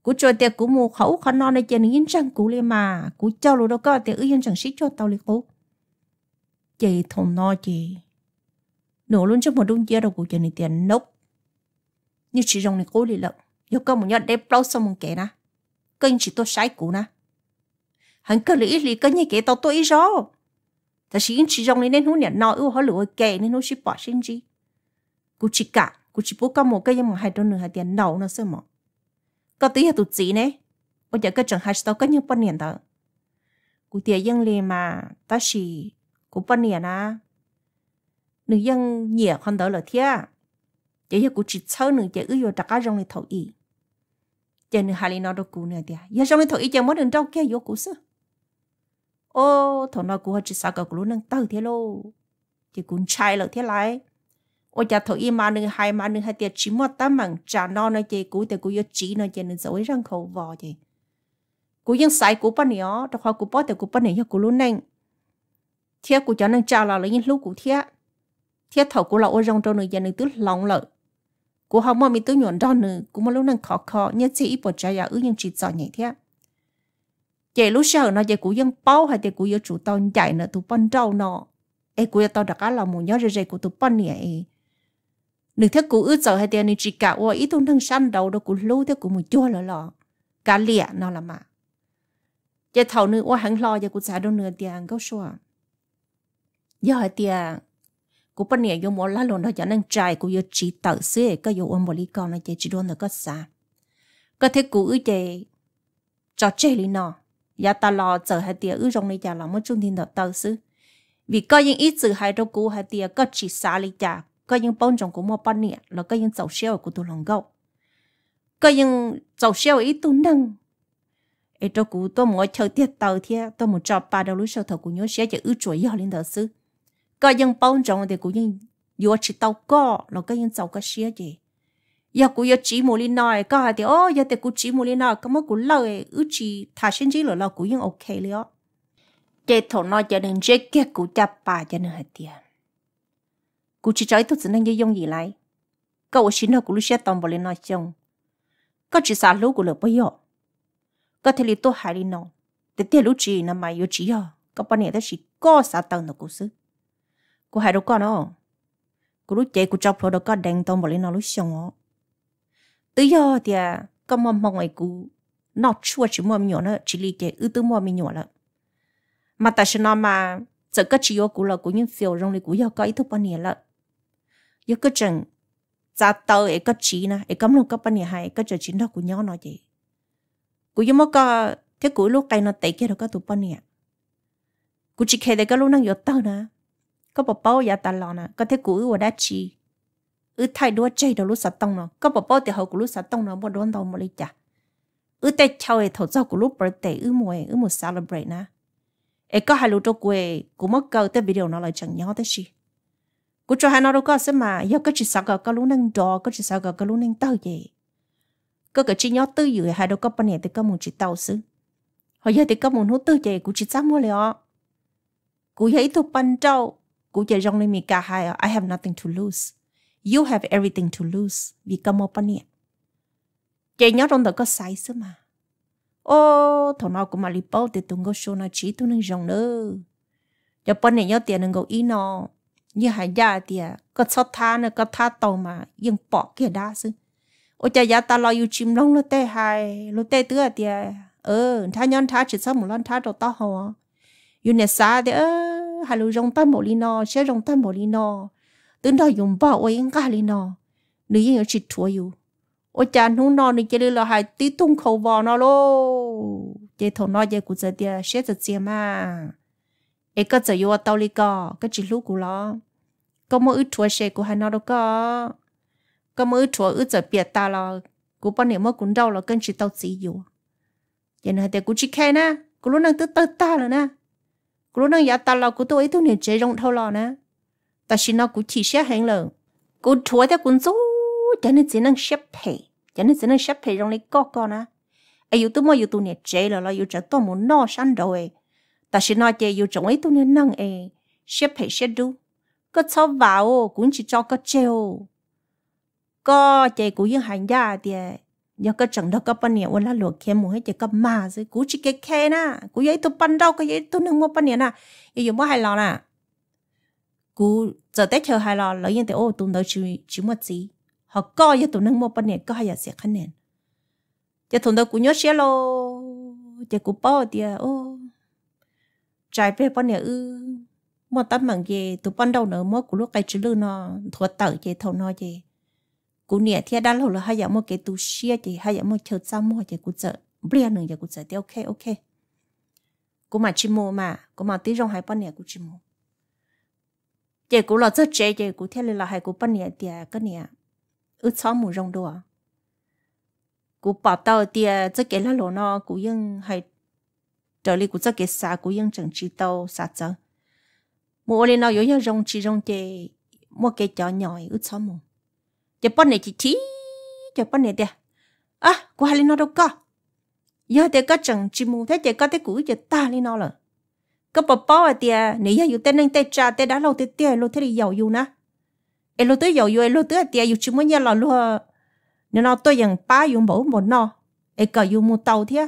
cú cho tiệt cú mù khẩu khó non này chèn yên chẳng cú lên mà cú cho lù đâu có tiệt yên chẳng xích cho tao liền cú chị thùng no chị nổ luôn cho một đun chia đâu cú chèn tiền nốc như chị rồng này cú liền lợn yêu cơ một nhát đẹp bao xong một kẻ na kênh chỉ tôi sai cú na hắn cứ lý lý cơ như kẻ tao tôi ý rõ thật sự yên chị rồng này nên hú nhận nọ ưu họ lùi kẻ nên hú chỉ bỏ xin gì cú chỉ cả cú chỉ bố cơ một cái nhưng mà hai đôi nửa hai tiền đầu nó sơ mỏ có tí tụt gì nè ôi giờ cái trường hai tao có những bao nhiêu đó cụ tiệt dân liền mà ta chỉ cụ bao nhiêu na nữ dân nhẹ hơn đó là thế chỉ giờ cụ chỉ sau nữ chỉ ưu đặc cá rong này thầu ý chỉ nữ hai nó đâu cụ nữa tiệt giờ rong này thầu ý chẳng muốn đừng đâu kia vô cụ sư ô thằng nó cụ chỉ sao cái cụ luôn nâng tao thế lô chỉ cụ trai là thế lại ô cha thổ y mà nương hai mà nương hai tiệt chỉ một tám mảng trả no nó chơi cú tiệt cú yo chỉ nó chơi nương dối răng khẩu vò chơi cú ยัง sai cú bắn nhỏ trong khoa cú bỏ tiệt cú bắn nhỏ cú luôn nè thiệt cú cho nương trả là lấy những lúc cú thiệt thiệt thầu cú là ô rong trong nương giờ nương tứ lòng lợi cú học mà mi tứ nhuận đó nương cú mà lúc nương khó khó nhất chỉ ít bỏ trái ứ nhưng chỉ chọn nhảy thiệt chạy lúc sau nó chạy cú dân bao hay chạy cú yo chủ tao chạy nữa tụ bắn trâu nó ai cú yo tao đã cá là mù nhớ rồi chạy cú tụ bắn nhảy nước theo cú ướt rồi hay tiền nên chỉ cả ô ít thôn thằng săn đầu đó cú lâu theo cú một chua lọ lọ cá lẹ nó là mà giờ thầu nữa ô hắn lo giờ cú xả đâu nửa tiền có xua giờ hay tiền cú bên này dùng một lá lồn đó cho nên trai cú vô chỉ tự xế có vô ôm một lý con này chỉ chỉ đôn là có xả có thể cú ướt chị cho chơi lý nó giờ ta lo giờ hay tiền ướt trong này chả là mất chung tin đó tự xứ vì có những ít sự hay đâu cú hay tiền có chỉ xả lý chả có những bông trồng của mua bông nè là có những dầu xeo của tôi lòng gâu có những dầu xeo ít tôi nâng ấy cho cụ tôi muốn chơi tiết tàu thế tôi muốn ba đầu lối sau thầu của nhớ sẽ chỉ ư chuỗi vào lên đầu sư có những trồng thì cũng những vừa chỉ tàu có là có những dầu có xeo gì giờ cụ giờ chỉ một lên nói có hai thì ô giờ thì chỉ một lên nói có mất cụ lâu ư chỉ thà sinh chỉ là là cụ những ok liền chế thổ nói cho nên chế kia cụ chắp bà cho nên hết tiền cụ chỉ trái ít chỉ nên dùng gì lại cậu xin nó cũng lúc xe tông vào lên nói chồng có chỉ xả lũ của lỡ bây giờ có thể lý tôi hại đi nó để tiền lũ chỉ nằm mà yêu chỉ à có bao nhiêu đó chỉ có xả tông nó cũng xứ cô hại đâu con nó cô lúc chạy cô chọc rồi đó có đánh tông vào lên nó lúc xong ó tự do thì à có mong mong ngày cũ nó chua chỉ mua nhỏ nữa chỉ lý chạy ư tư mua mình nhỏ lắm mà tại sao nó mà giờ các chị yêu cũ là của những phiêu rong lý cũ yêu có ý thức bao nhiêu lắm có cái 有个整，咋到一个钱呢？一个弄个半年还一个就钱到姑娘那去，姑有么个？thế cũ lúc cái nó tệ kia rồi có tụ bao nè cũ chỉ kể đấy cái lúc nó yếu tao nè có bảo bao giờ ta lo nè có thế cũ ở đã chi ư thay đua chơi đầu lúc sát tông nó có bảo bao thì hậu của lúc sát tông nó bao đón e đầu một lý chả ư tay chào ấy thầu sau của lúc birthday ư mùa ư mùa celebrate nè ấy có hai lúc cho quê cũng mất cơ tới video nó lại chẳng nhớ tới gì cú cho hai nó đâu có xem mà giờ có chỉ sợ gờ cái lú nâng đỏ có chỉ sợ gờ cái lú nâng tàu gì có cái chỉ nhớ tư dự hai đâu có bên này thì có một chỉ tàu xứ hồi giờ thì có một nút tư gì cú chỉ sáng mua liền cú thấy thuộc bên trâu cú chỉ rong lên mi cả hai I have nothing to lose you have everything to lose vì có một bên này chỉ nhớ trong đó có sai xứ mà ô thằng nào cũng mà li bao thì tụi ngô show nó chỉ tụi nâng rong nữa giờ bên này nhớ tiền nâng gấu ý nó như hải gia thì à, có sót tha nữa có tha tàu mà nhưng bỏ kia đa sư ôi cha gia ta lo yêu chim long lo tê hai lo tê tứ à thì ờ tha nhon tha chỉ sao một lần tha đồ to hồ yêu nè xa thì ờ hà lo rong ta một li no sẽ rong ta một li no tướng đó dùng bao ôi anh cả li no nữ yên chỉ thua yêu ôi cha nu no nữ chơi là hai tí tung khẩu bò nó lô chơi thầu nó chơi cũng giờ thì sẽ giật gì mà ấy có giờ yêu tao đi co cái chỉ lúc của nó có mỗi ước xe của hắn nó đâu có có mỗi ước chúa ước biệt ta là của bọn này mới cũng đâu là cần chỉ tao chỉ yêu giờ này thì của chỉ khai nè của lúc năng tự tao ta rồi nè của lúc năng giả ta là của tôi ấy tôi nên chế rộng thâu lò nè ta xin nó của chỉ xe hẹn lợn của chúa thì cũng giúp cho năng xếp hệ cho nên chỉ năng xếp hệ trong này có con nè ai yêu tôi mà yêu tôi nên chế là là yêu trở tôi muốn nó sẵn rồi ta sẽ nói chơi yêu chồng ấy tôi nên năng ấy sẽ phải sẽ đủ có cháu vào cũng chỉ cho có treo có chơi cũng như hành gia thì nhớ có chẳng đâu có bao nhiêu ôn là lúa kia mua hết chỉ có mà rồi cũng chỉ cái khe na cũng vậy tôi ban đâu cái vậy tôi nâng mua bao nhiêu na giờ mua hai lò na cú giờ tết chờ hai lò lấy những cái ô tôi nói chỉ chỉ một gì họ coi giờ tôi nâng mua bao nhiêu coi giờ sẽ khăn nền giờ thằng đó cũng nhớ xe lo giờ cũng bao thì ô trái về bọn nhà ư mà tấm mạng gì tụi bọn đầu nữa mỗi của lúc cái chữ lư nó thua tở gì thầu nó gì cú nè thì đã lâu là hai giờ một cái tu xia gì hai giờ một chờ sao mua gì cú chợ bia à nữa giờ cú chợ thì ok ok cú mà chỉ mua mà cú mà tí rong hai bọn nè cú chỉ mua chị cú lo rất chế chị cú thiên là hai cú bọn nè thì cái nè ướt xóa mù rong đồ cú bảo tao thì chắc cái là lỗ nó cú yên hai trở lại cũng rất cái xã của dân chẳng chỉ tàu xã chợ mua lên nào yếu yếu rong chỉ rong chè mua cái chó nhỏ ướt xóa mù chè bọn này chỉ chỉ chè bọn này đi à qua lên nào đâu có giờ thì có chẳng chỉ mù thế chè có thế cũ chè ta lên nó rồi có bà bà à tiệt, nếu giờ yêu tên anh tên cha tên đã lâu tên tiề lâu thế thì giàu yêu na em lâu tới giàu yêu em lâu tới tiề yêu chỉ muốn nhà lò luôn nên nó tôi dần ba dùng bổ một nọ em cờ dùng một tàu thế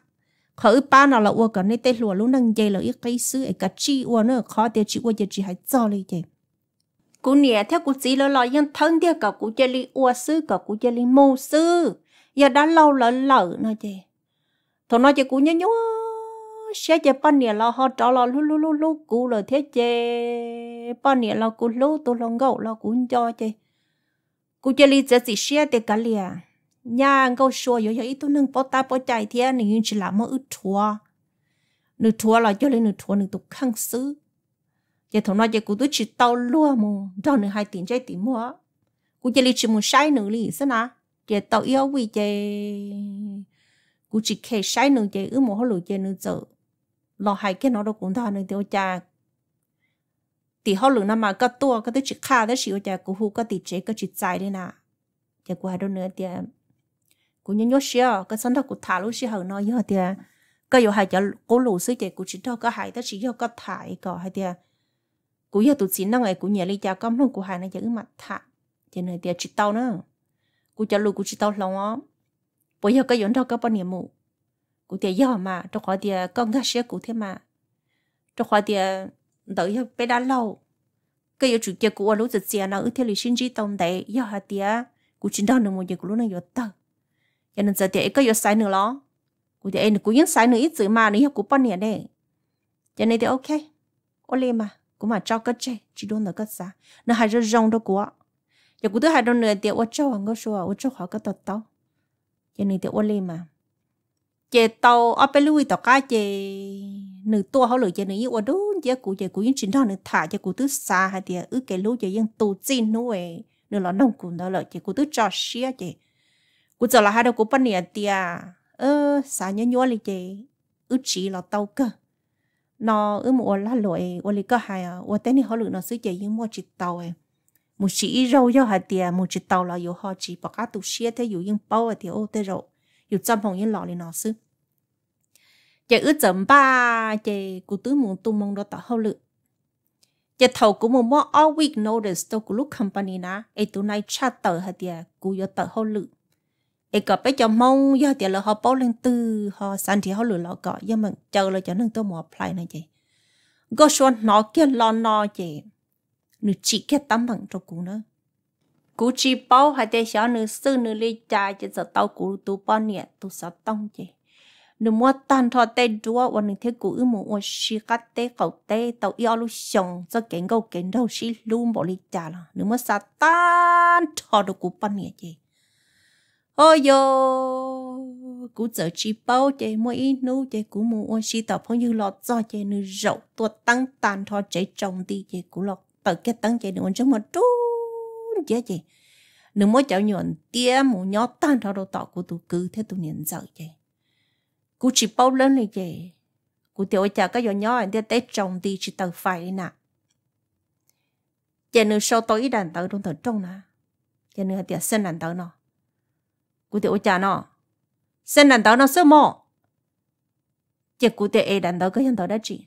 khó ba nào là ua cái này tê lúa luôn nâng dây là ít cái xứ cái chi ua nữa khó tiêu chi ua chỉ hay cho lấy gì cú nè theo cú chỉ là lo yên thân theo cả cú chơi li ua xứ cả cú chơi li mô xứ giờ đã lâu lỡ lỡ nó chị thôi nó chị cú nhớ nhớ sẽ chơi bao nè là họ trò là lu lu lu lu cú là thế chứ, bao nè là cú lu tôi lòng gấu là cú cho chơi cú chơi li chỉ sẽ chơi cái liền nhà ngô xua yo yo ít nâng bó ta bó chạy thế nên nhưng chỉ làm mơ ướt thua nửa thua là cho lên nửa thua nửa tục khăng xứ giờ thằng nói giờ cụ tôi chỉ tao lúa mù cho nửa hai tiền trái tiền mua cụ chỉ lấy chỉ một sai nửa lì sao nà giờ tao yêu vì giờ cụ chỉ khe sai nửa giờ ướt mồ hôi lụi giờ nửa giờ lo hai cái nó đâu cũng tha nửa tiêu cha thì họ lựa nằm mà có tua có tới chỉ khá tới chỉ ở nhà cụ hú có tỷ chế có chỉ chạy đi nà giờ cụ hai đâu nữa tiền cũng nhớ nhớ xia cái sân đó của thả lúc xia hậu nó như thế à? cái yêu hai giờ cố lù xí thì cũng chỉ đâu cái hai đó chỉ yêu cái thả cái hai thế à? cũng yêu tụi xin nó ấy, cũng nhớ lý cha công luôn của hai này giờ mặt thả cho nên thì à, chỉ tao nữa cũng cho lù cũng chỉ tao lòng á bây giờ cái yến đâu cái bao nhiêu mù cũng thì yêu mà cho khỏi thì con cái xia cũng thế mà cho khỏi thì đợi yêu bé đã lâu cái yêu chủ kia của lúc giờ xia nó ở thế lý sinh chỉ tông đấy yêu hai tia cũng chỉ đau nữa một giờ cũng lúc này yêu tao cho nên giờ thì cứ yếu sai nữa lo cụ thì anh cứ yên sai nữa ít chữ mà nữa cũng bao nhiêu đấy cho nên thì ok ô lên mà cứ mà cho cái chơi chỉ đun được cái sa nó hay rất rong đó quá, giờ cụ thứ hay đun nữa thì ô cho hoàng ngô xua ô cho họ cái tọt tao cho nên thì ô lên mà chị tàu ở bên lui tàu cá chị nữ tua họ lười chị nữ yêu đúng chị cụ chị cụ những chuyện đó nữ thả chị cụ thứ xa hay thì ứ cái lối giờ những tu chín nuôi nửa là nông cụ đó là chị cứ thứ cho xia chị Cú giờ là hai đầu cú bắn nè tia. Ơ, xả nhớ nhớ lì chị. Ư chỉ là tàu cơ. Nó ư một lá lội, ô lì cơ hai à. Ô tên này họ lựa nó sứ chị nhưng mua chị tàu ấy. Một chỉ râu cho hai tia, một chị tàu là yếu họ chỉ bảo cá tụ xia thế yếu nhưng bao à thì ô tê rậu. Yếu trăm hồng yên lọ lì nó sứ. Chị ư chấm ba, chị cú tứ muốn tu mong đó tạo hậu lựa giờ thầu cũng một mua all week notice tôi của lúc company na, ấy tụi này chat tờ hạt tiệt, cú yo tờ hậu lự ai có bây mong giờ thì họ bảo lên từ họ sẵn thì họ lừa lọ cọ giờ mình chờ là cho nên tôi mua apply này chị có số nó kia lo nó chị nữ chỉ kia tấm bằng cho cụ nữa cụ chỉ bảo hai tay xóa nữ sư nữ lý cha chị giờ tao cụ tu bao nhiêu tu sáu tông chị nữ mua tan thọ tay đua và nữ thấy cụ ư mua ô xí cắt tay cầu tay tao yêu lu xong cho kén gấu kén luôn bỏ lý cha nữ mua sa tan thọ được bao nhiêu chị ôi yo cú giờ chỉ bao chế mua ít nu chế cú mua ôi chỉ tập phong như lọt do chế nữ rậu tuột tăng tàn thọ chế trồng đi chế cú lọt tự cái tăng chế đừng cho một chút chế chế nếu mỗi cháu nhuận tia mù nhó tan thọ đồ tọt cú tụ cứ thế tụ niệm giờ chế cú chỉ bao lớn này chế cú tiểu cha cái nhỏ nhỏ anh tia tết trồng đi chỉ tự phải nè chế nữ sau tối đàn tự trong thở trong nè chế nữ tia sinh đàn tự nọ cụ thể ô cha nó sen đàn tàu nó sơ mò chỉ cụ thể ai đàn tàu cái hiện tàu đã chỉ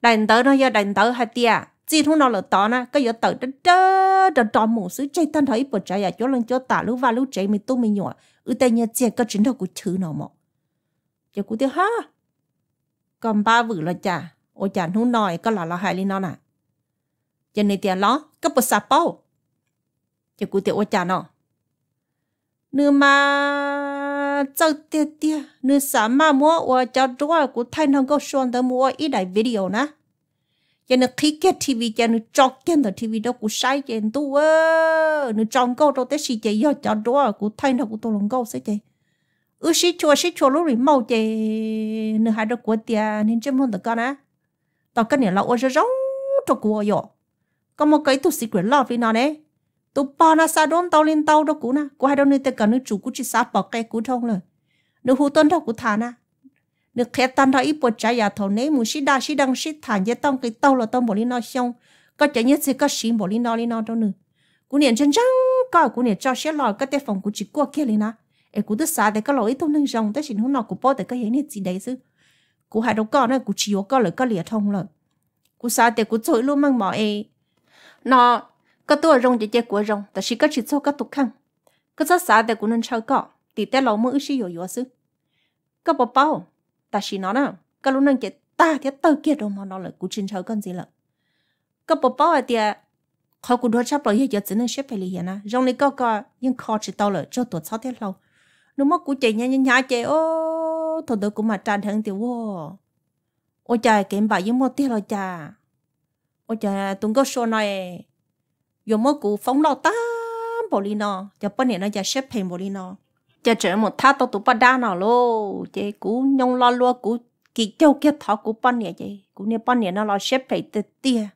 đàn tàu nó do đàn tàu hai tia chỉ thun nó là tàu na cái giờ tàu đó đó đó đó mù sứ chạy tan thấy bờ trái à chỗ lần chỗ tả lúc và lúc chạy mình tu mình nhỏ ư tay nhớ chỉ có chính đầu của thứ nó mọ chỉ cụ thể ha còn ba vử là cha ô cha thun nói có là lo hai lên à. nó nè cho này tiền nó cấp bờ sạp bao chỉ cụ thể ô cha nó nữ mà cháu tiệt tiệt nữ xã mà mua và cháu chúa của thay nông có xuân tới mua ít đại video nè cho nên khi cái TV cho nên cho cái đó TV đó cũng sai cho nên tôi nên trong câu đó tới xí chơi do cháu chúa của thay nó của tôi lòng câu sẽ chơi ư xí chua xí chua lúc này mau chơi nên hai đứa của tiệt nên chấm hơn được con á tao cái này là ô sẽ rong cho của yo có một cái tu secret love đi nào đấy tu pa na sa đôn tàu lên tàu đó cú na cú hai đó nơi tên cả nước chủ cú chỉ sa bỏ cái cú thông rồi nước hú tuân đó cú thả na nước khét tan đó ít bột trái nhà thầu nấy muốn xí đa xí đăng xí thản giá tông cái tàu là tông bỏ lên nó xong có chả nhất gì có xí bỏ lên nó lên nó đâu nữa cú niệm chân chân có cú niệm cho xé lòi cái tay phòng cú chỉ qua kia lên na ê cú tức sa để cái lỗi thông nâng rồng tới xin hú nó cú bỏ để cái hiện hiện gì đấy chứ cú hai đó có nữa cú chỉ có lời có lìa thông rồi cú sa để cú chơi luôn mang mỏ ê nó ก็ตัวรงจะเจกัวรงแต่ชีก็ชิดโซก็ตุกขังก็จะสาแต่กูนั่นเช่าก็ตีแต่เราเมื่อชิโยโยซื้อก็เป่าแต่ชีน้อน่ะก็รู้นั่นเจตาเทียเตอเกียดอมานอเลยกูชินเช่ากันสิละก็เป่าเตียเขากูดูชอบเราเยอะๆจนเนี่ยเชฟไปเลยนะรงนี่ก็ก็ยังคอชิดเอาเลยเจ้าตัวเช่าเทียเรานูมกูเจยังยังหาเจโอ้ทอดกูมาจานทั้งเตียวโอ้ใจเก่งบ่ายังหมดเทียเราจ้าโอ้ใจตุงก็ชัวหน่อย有么股风老大玻璃呢，就半年呢就血赔玻璃呢，就这么他都都不打了喽，这股用了落股给叫给他股半年这股呢半年呢老血赔的爹，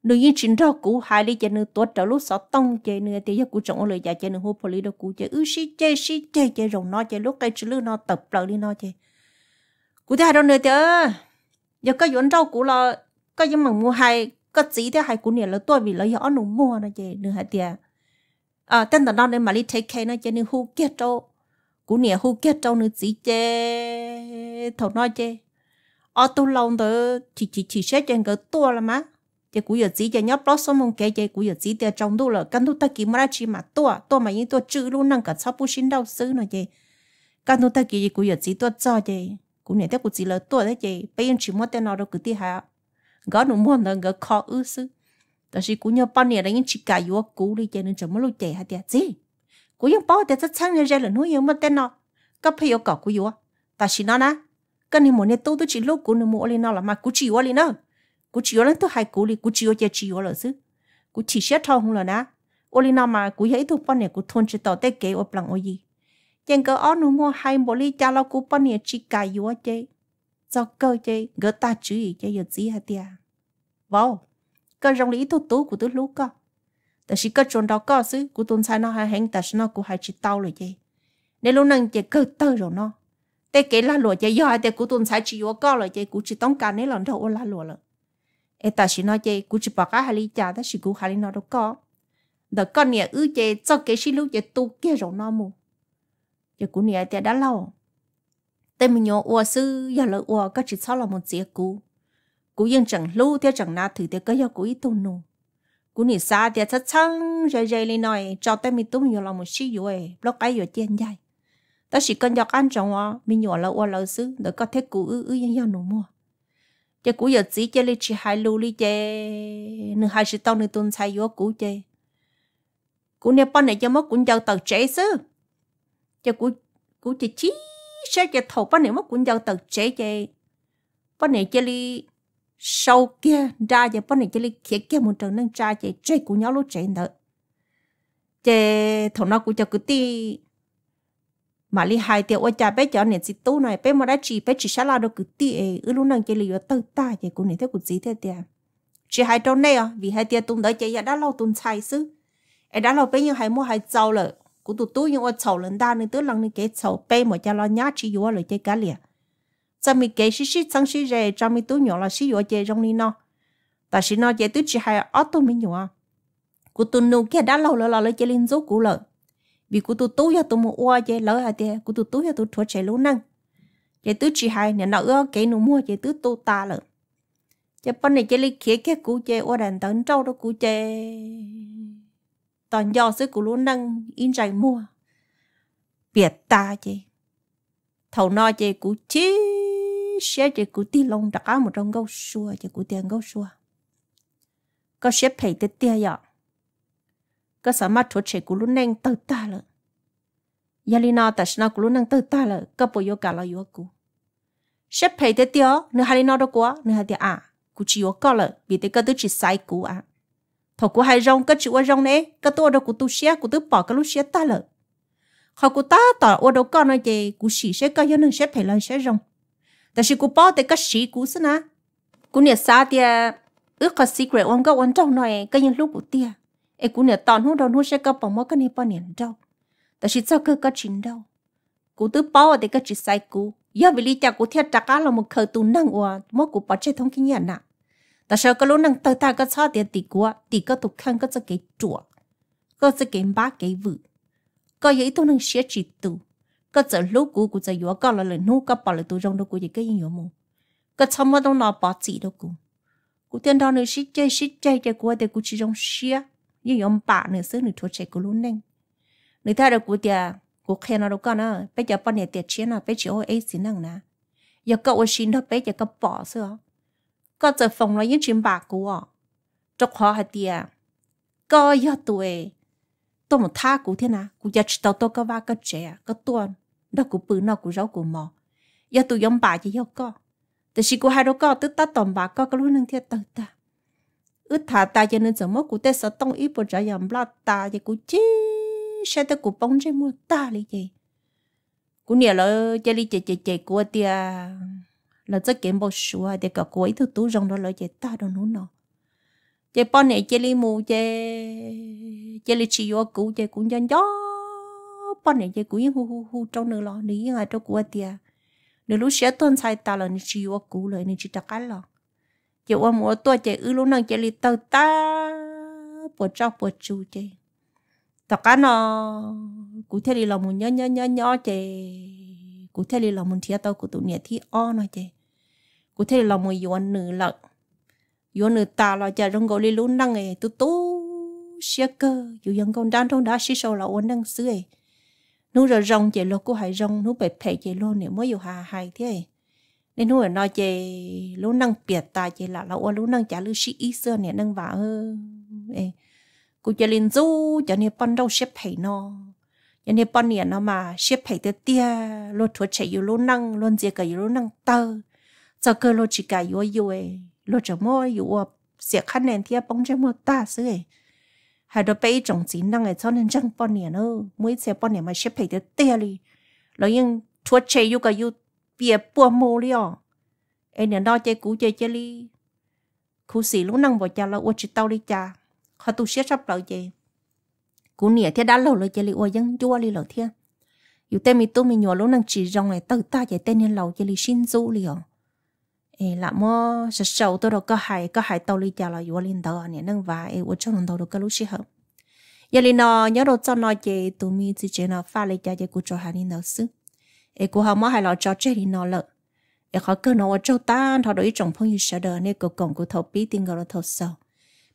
你一直到股海里这呢多着路少动这呢这一股种了呀这呢好玻璃的股这，有些这些这这种呢这 lúc cái chữ nó tập lại nó 这，股这还种呢这，要个原照股了，个一门木海。cái ก็จีเดียให้กูเนี่ยแล้วตัววิแล้วย้อนหนูมัวนะเจนึกหาเดียอ่าตั้งแต่นั้นเลยมาลิเทคเคนะเจนึกฮูเกียโตกูเนี่ยฮูเกียโตนึกจีเจถอดน้อยเจอ๋อตุลงเด้อที่ที่ที่เช็ดเจนก็ตัวละมั้ง thì cũng giờ chỉ cho nhóc bớt số mông cái thì cũng giờ chỉ để trong đủ là căn thu ta kiếm ra chỉ mà tua tua mà như tua chữ luôn năng cả sáu bút xin đâu xứ nữa chứ căn thu ta kiếm cũng giờ chỉ tua cho chứ cũng này theo cũng chỉ là tua đấy chứ bây giờ chỉ muốn tên nào đâu cứ đi hả gõ nụ mua là gõ khó ư sư đó là cũng nhớ bao nhiêu là những chị cả yếu cũ đi chơi nên chấm lúc chạy hay tiệt gì cũng những bao tiệt rất sáng ra là nuôi những mất tên nó cấp phải yêu cỏ của yếu ta chỉ nó nè cái này một ngày tôi tôi chỉ lúc cũ nữa mua lên nó là mà cũng chỉ yếu lên nó cũng chỉ yếu lên tôi hai cũ đi cũng chỉ yếu chơi chỉ yếu là sư cũng chỉ xét thôi không là nè ô lên nó mà cũng thấy thuộc bao nhiêu cũng thôn chỉ tao tay kế ô vâng, cái rong lý tu tú của tôi lúc cơ ta chỉ cái trốn đó có chứ của tôi sai nó hay hẹn tại nó của hai chị tao rồi vậy nên lúc nãy chỉ cơ tơ rồi nó thế cái là lụa chỉ do thế của tôi sai chỉ có có rồi chỉ của chỉ tông cả nấy lần đầu là lụa rồi ê ta chỉ nó chỉ của chỉ bỏ cái hai lý cha ta chỉ của hai lý nó đâu có đó con nhà ư chỉ cho cái xí lúc chỉ tu kia rồi nó mù chỉ của nhà ta đã lâu tên mình nhớ uo sư giờ là uo các chỉ sau là một chiếc cũ cú yên chẳng lưu theo chẳng na thử theo cái yêu cú ít tu nụ cú nị xa theo chắc chắn rồi rầy lên nói cho tay mình tu nhiều lòng một xí rồi lúc ấy rồi chen dài ta chỉ cần cho ăn trong hoa mình nhỏ lâu lâu xứ để có thể cú ư ư yên yêu nụ mua chứ cú giờ chỉ chơi lên chỉ hai lưu đi chơi nửa hai sự tao nửa tuần sai vô cú chơi cú nè bọn này cho mất cũng giàu tờ trẻ xứ cho cú cú chỉ chỉ sẽ cho thầu bọn này mất cũng giàu tờ trẻ chơi bọn này chơi đi sau kia ra giờ bọn này chỉ lấy kia kia một trận nâng ra chạy chạy của nhau lúc chạy nữa chạy thằng nó cũng cho cứ ti mà li hai tiêu ôi cha bé cho nên chỉ tu này bé mà đã chỉ bé chỉ xả la được cứ ti ấy ư lúc nâng chạy lấy tơ ta chạy cũng này thế cũng gì thế tiệt chỉ hai trong này à vì hai tiêu tung đỡ chạy đã lâu tung sai xứ ấy đã lâu bé nhưng hai mua hai giàu rồi cũng tụt tu nhưng ôi sầu lần đa nên tức lần nên cái sầu bé mà cha lo nhát chỉ vừa rồi chơi cá liền cho mi kể xí xí chẳng xí rè cho mi tú nhỏ là xí yếu chè trong đi nó ta xí nó chè tú chỉ hay ở tu mi nhỏ cụ tu nụ kia đã lâu rồi là chè linh dấu cụ lợ vì cụ tu tú ya tu mua oa chè lỡ hay chè cụ tu tú ya tu thua chè lú năng chè tú chỉ hay nè nợ ơ kể nụ mua chè tú tu ta lợ chè bên này chè linh khía cái cụ chè oa đàn tấn trâu đó cụ chè toàn do sự cụ lú năng in chạy mua biệt ta chè thầu no chè cụ chi xe chỉ cú ti lông đặc một trong gấu xua chỉ cú tiền gấu xua có xe phải tết tia vậy có sợ mà thuốc chỉ cú luôn neng tơ ta lợ giờ li nó ta xin cú luôn neng tơ ta lợ có bao nhiêu cả là yếu cú xe phải tết tia nửa hai li nó đó quá nửa hai tia à cú chỉ yếu có lơ, bị tết cái tới chỉ sai cú à thọ cú hai rong cái chữ chịu rong này, cái tôi đâu cú tu xe cú tu bỏ cái lú xe ta lơ, họ cú ta tỏ ô đâu con nói gì cú xỉ xe cái cho nên sẽ phải lên sẽ rong แต่ชิกูป้อแต่ก็ชีกูซะนะกูเนี่ยซาเตียเออก็สีเกรดวันก็วันเจ้าหน่อยก็ยังลูกกูเตียไอ้กูเนี่ยตอนหูโดนหูใช้ก็ปอมก็เนี่ยปอเนี่ยเจ้าแต่ชิเจ้าก็ก็ชินเจ้ากูตื้อป้อแต่ก็ชิใส่กูย่อวิลีจากกูเทียจักรเรามึงเคยตูนั่งอัวมอกูปอเช่ท้องขี้เนี่ยน่ะแต่เชาก็รู้นั่งเตอตาก็ชอบเตียตีกูตีก็ตุกขังก็จะเก็จั่วก็จะเก็บ้าเก็วือก็ยังอีตัวนั่งเสียจิตตัวก็จะลูกกูกูจะยัวก็เลยนู่ก็ปล่อยตัวจงดูกูจะก็ยิ่งยัวมูก็ทำว่าต้องนอปอจีดูกูกูเตือนตอนนี้ชิดใจชิดใจจะกูแต่กูชิจงเชียยิ่งยอมป่าเนี่ยซึ่งหนึ่งทัวเชกูรู้เน่งหนึ่งถ้าเรากูเดียกูแค่นเราก็นะไปจะปอนเนี่ยเตียเชียนะไปเชียวไอ้สินั่งนะอย่าก็ว่าชินถ้าไปอย่าก็ปอเสือก็จะฟงเรายิ่งชิมปากกูอ่ะจะขอให้เตียก็อย่าตัวตัวมันท่ากูเท่านะกูจะชิดตัวก็ว่าก็เจ๊ก็ตัว đó của bự nó của rau của mò giờ tụi giống bà chỉ yêu co แต่สิกูให้เราก็ตึ๊ดตัดตอมบาก็กระลุ่นนึงเทียตัตาอึดถาตาจะนึกสมมติกูเตสต้องอีปวดใจยามลาตาจะกูจีใช่แต่กูป้องใจมัวตาเลยจีกูเนี่ยเลยจะรีเจเจเจกูเตียเราจะเก็บบชัวเดี๋ยวก็กูอีทุตุ้รงเราเลยเจตาดนู้นเนาะเจป้อนเนี่ยเจรีมูเจเจรีชิวกูเจกูยันย้อ bọn này giờ cũng hu hu hu trong nửa lo nửa ngay trong của tiệt nửa lúc sẽ tuân sai ta là nửa chỉ vô cú lại nửa chỉ đặc cái lo giờ qua mùa tua chơi ư lúc năng chơi li tàu ta bộ trao bộ chú chơi đặc cái nó cụ thể là muốn nhớ nhớ nhớ nhớ chơi cụ thể là muốn thiệt tao của tụi nhà thì o nó chơi cụ thể là muốn yuan nữ lợ, yuan nữ ta là chơi rong gò li lúc năng ấy tu tu xe cơ dù dân con đang trong đá xí sâu là ổn đang xưa ấy nu rồi rong chị lô cô hãy rong nu bẹp thầy chị lô nếu mới yêu hà hay thế nên ở nói chị lô năng biệt ta chị là lâu lô năng trả lưu sĩ ít xưa nè năng vả hơ cô chị lên du cho nên ban đâu xếp thầy nó cho nên ban nè nó mà xếp thầy tới tia lô thuở chạy yêu lô năng luôn gì cả yêu lô năng tơ giờ cơ lô chỉ cả yếu yêu ấy lô chẳng mua yêu sẽ khăn nền thia bóng chơi mua ta xứ ấy hai đứa bé trồng chỉ năng ngày sau nên chẳng bao nhiêu nữa mỗi xe bao nhiêu mà xếp phải được tiền đi rồi nhưng thua chơi yêu cái yêu bia bùa mồ liò em nhà đó chơi cũ chơi chơi đi cú xì lúc năng vào cha là uất chỉ tao đi cha họ tu sửa sắp lại chơi cú nè thế đã lâu rồi chơi đi uất vẫn chưa đi lâu thế yêu tên mình tôi mình nhỏ lúc năng chỉ rong này tự ta chơi tên nhân lâu chơi đi xin du liền ấy là mua sầu sầu tôi đâu có hại có hại tàu ly chả là vua lên tàu nè nâng và ấy uống cho nông lúc xí hợp giờ lên nó nhớ đồ cho nó chị tụi mi chỉ nó pha ly chả chị cũng cho hà lên nó xứ ấy cũng không mua hại là cho chị lên nó lợ ấy khó cơ nó cho ta thọ đối trong phong như sợ đời nên cực cổng của thầu bí tiền gọi là thầu sầu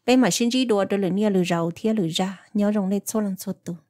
bây mà xin chỉ đùa đôi lần nia rầu thia lừa ra nhớ rồng lên số lần số tụ